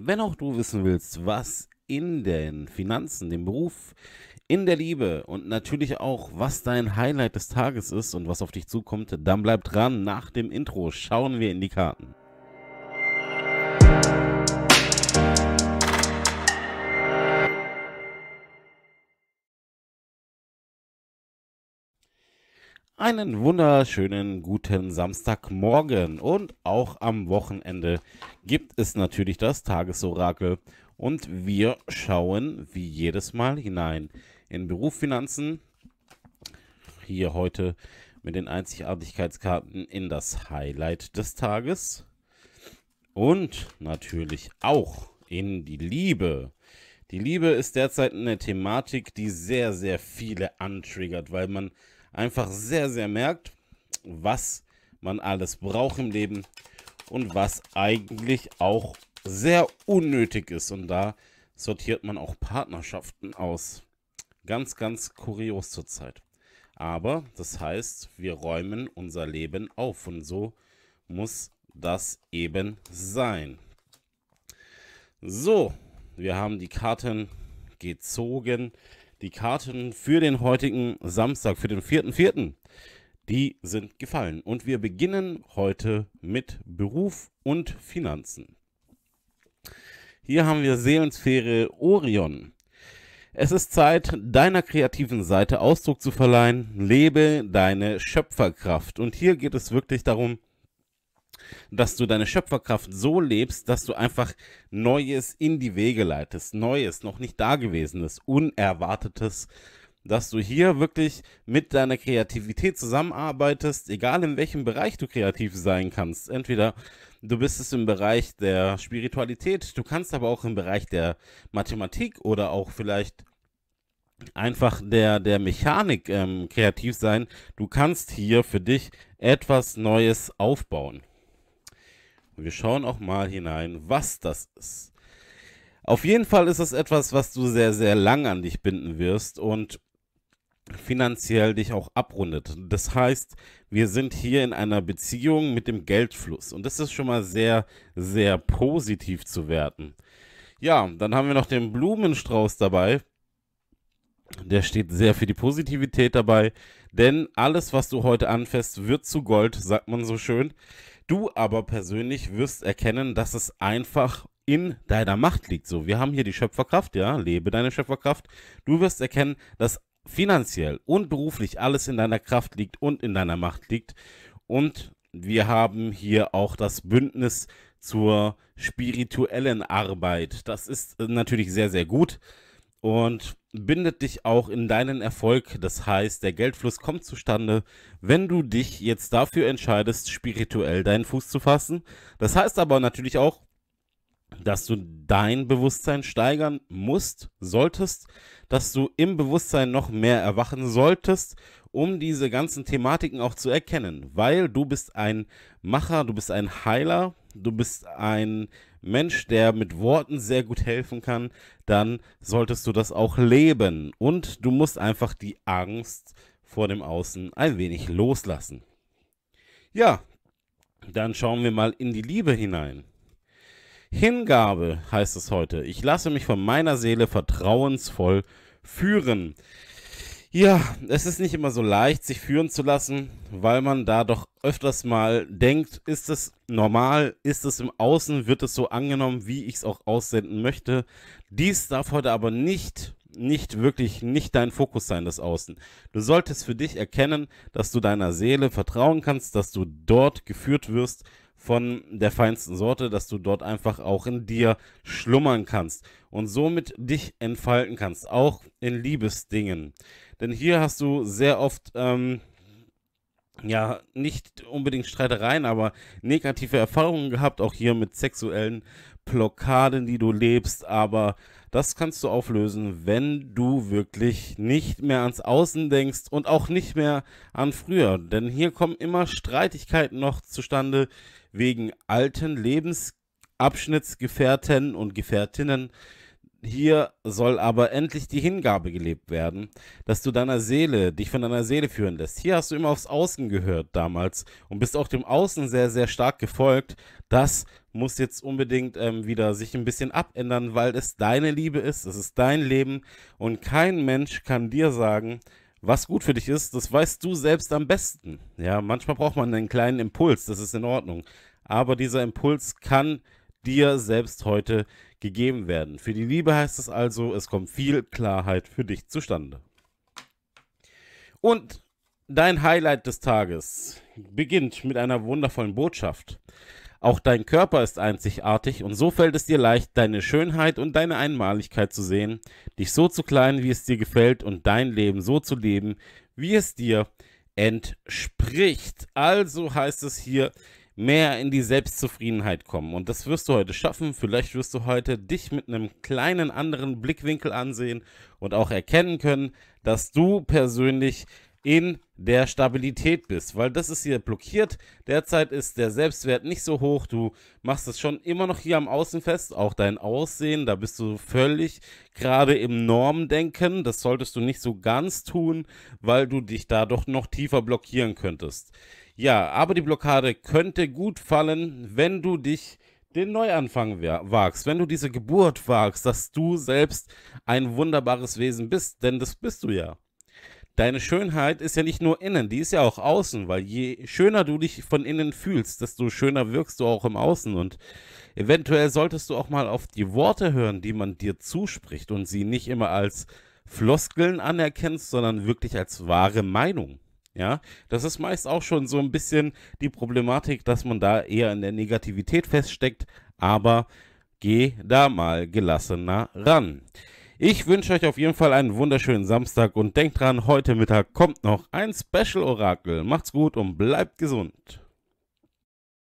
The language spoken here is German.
Wenn auch du wissen willst, was in den Finanzen, dem Beruf, in der Liebe und natürlich auch, was dein Highlight des Tages ist und was auf dich zukommt, dann bleib dran. Nach dem Intro schauen wir in die Karten. Einen wunderschönen guten Samstagmorgen und auch am Wochenende gibt es natürlich das Tagesorakel und wir schauen wie jedes Mal hinein in Beruf Finanzen. Hier heute mit den Einzigartigkeitskarten in das Highlight des Tages und natürlich auch in die Liebe. Die Liebe ist derzeit eine Thematik, die sehr, sehr viele antriggert, weil man einfach sehr, sehr merkt, was man alles braucht im Leben und was eigentlich auch sehr unnötig ist. Und da sortiert man auch Partnerschaften aus. Ganz, ganz kurios zurzeit. Aber das heißt, wir räumen unser Leben auf und so muss das eben sein. So, wir haben die Karten gezogen. Die Karten für den heutigen Samstag, für den 4.4., die sind gefallen. Und wir beginnen heute mit Beruf und Finanzen. Hier haben wir Seelensphäre Orion. Es ist Zeit, deiner kreativen Seite Ausdruck zu verleihen. Lebe deine Schöpferkraft. Und hier geht es wirklich darum, dass du deine Schöpferkraft so lebst, dass du einfach Neues in die Wege leitest, Neues, noch nicht dagewesenes, Unerwartetes, dass du hier wirklich mit deiner Kreativität zusammenarbeitest, egal in welchem Bereich du kreativ sein kannst. Entweder du bist es im Bereich der Spiritualität, du kannst aber auch im Bereich der Mathematik oder auch vielleicht einfach der, der Mechanik ähm, kreativ sein. Du kannst hier für dich etwas Neues aufbauen. Und wir schauen auch mal hinein, was das ist. Auf jeden Fall ist es etwas, was du sehr, sehr lang an dich binden wirst und finanziell dich auch abrundet. Das heißt, wir sind hier in einer Beziehung mit dem Geldfluss. Und das ist schon mal sehr, sehr positiv zu werten. Ja, dann haben wir noch den Blumenstrauß dabei. Der steht sehr für die Positivität dabei, denn alles, was du heute anfährst, wird zu Gold, sagt man so schön. Du aber persönlich wirst erkennen, dass es einfach in deiner Macht liegt. So, wir haben hier die Schöpferkraft, ja, lebe deine Schöpferkraft. Du wirst erkennen, dass finanziell und beruflich alles in deiner Kraft liegt und in deiner Macht liegt. Und wir haben hier auch das Bündnis zur spirituellen Arbeit. Das ist äh, natürlich sehr, sehr gut und bindet dich auch in deinen Erfolg. Das heißt, der Geldfluss kommt zustande, wenn du dich jetzt dafür entscheidest, spirituell deinen Fuß zu fassen. Das heißt aber natürlich auch, dass du dein Bewusstsein steigern musst, solltest, dass du im Bewusstsein noch mehr erwachen solltest um diese ganzen Thematiken auch zu erkennen, weil du bist ein Macher, du bist ein Heiler, du bist ein Mensch, der mit Worten sehr gut helfen kann, dann solltest du das auch leben und du musst einfach die Angst vor dem Außen ein wenig loslassen. Ja, dann schauen wir mal in die Liebe hinein. Hingabe heißt es heute. Ich lasse mich von meiner Seele vertrauensvoll führen. Ja, es ist nicht immer so leicht, sich führen zu lassen, weil man da doch öfters mal denkt, ist es normal, ist es im Außen, wird es so angenommen, wie ich es auch aussenden möchte. Dies darf heute aber nicht, nicht wirklich, nicht dein Fokus sein, das Außen. Du solltest für dich erkennen, dass du deiner Seele vertrauen kannst, dass du dort geführt wirst, von der feinsten Sorte, dass du dort einfach auch in dir schlummern kannst und somit dich entfalten kannst, auch in Liebesdingen. Denn hier hast du sehr oft, ähm, ja, nicht unbedingt Streitereien, aber negative Erfahrungen gehabt, auch hier mit sexuellen Blockaden, die du lebst, aber das kannst du auflösen, wenn du wirklich nicht mehr ans Außen denkst und auch nicht mehr an früher. Denn hier kommen immer Streitigkeiten noch zustande, wegen alten Lebensabschnittsgefährten und Gefährtinnen. Hier soll aber endlich die Hingabe gelebt werden, dass du deiner Seele, dich von deiner Seele führen lässt. Hier hast du immer aufs Außen gehört damals und bist auch dem Außen sehr, sehr stark gefolgt. Das muss jetzt unbedingt ähm, wieder sich ein bisschen abändern, weil es deine Liebe ist, es ist dein Leben und kein Mensch kann dir sagen, was gut für dich ist, das weißt du selbst am besten. Ja, manchmal braucht man einen kleinen Impuls, das ist in Ordnung. Aber dieser Impuls kann dir selbst heute gegeben werden. Für die Liebe heißt es also, es kommt viel Klarheit für dich zustande. Und dein Highlight des Tages beginnt mit einer wundervollen Botschaft. Auch dein Körper ist einzigartig und so fällt es dir leicht, deine Schönheit und deine Einmaligkeit zu sehen, dich so zu kleiden, wie es dir gefällt und dein Leben so zu leben, wie es dir entspricht. Also heißt es hier, mehr in die Selbstzufriedenheit kommen. Und das wirst du heute schaffen. Vielleicht wirst du heute dich mit einem kleinen anderen Blickwinkel ansehen und auch erkennen können, dass du persönlich in der Stabilität bist, weil das ist hier blockiert. Derzeit ist der Selbstwert nicht so hoch. Du machst es schon immer noch hier am Außen fest, auch dein Aussehen. Da bist du völlig gerade im Normdenken. Das solltest du nicht so ganz tun, weil du dich da doch noch tiefer blockieren könntest. Ja, aber die Blockade könnte gut fallen, wenn du dich den Neuanfang wagst, wenn du diese Geburt wagst, dass du selbst ein wunderbares Wesen bist, denn das bist du ja. Deine Schönheit ist ja nicht nur innen, die ist ja auch außen, weil je schöner du dich von innen fühlst, desto schöner wirkst du auch im Außen. Und eventuell solltest du auch mal auf die Worte hören, die man dir zuspricht und sie nicht immer als Floskeln anerkennst, sondern wirklich als wahre Meinung. Ja, das ist meist auch schon so ein bisschen die Problematik, dass man da eher in der Negativität feststeckt, aber geh da mal gelassener ran. Ich wünsche euch auf jeden Fall einen wunderschönen Samstag und denkt dran, heute Mittag kommt noch ein Special-Orakel. Macht's gut und bleibt gesund.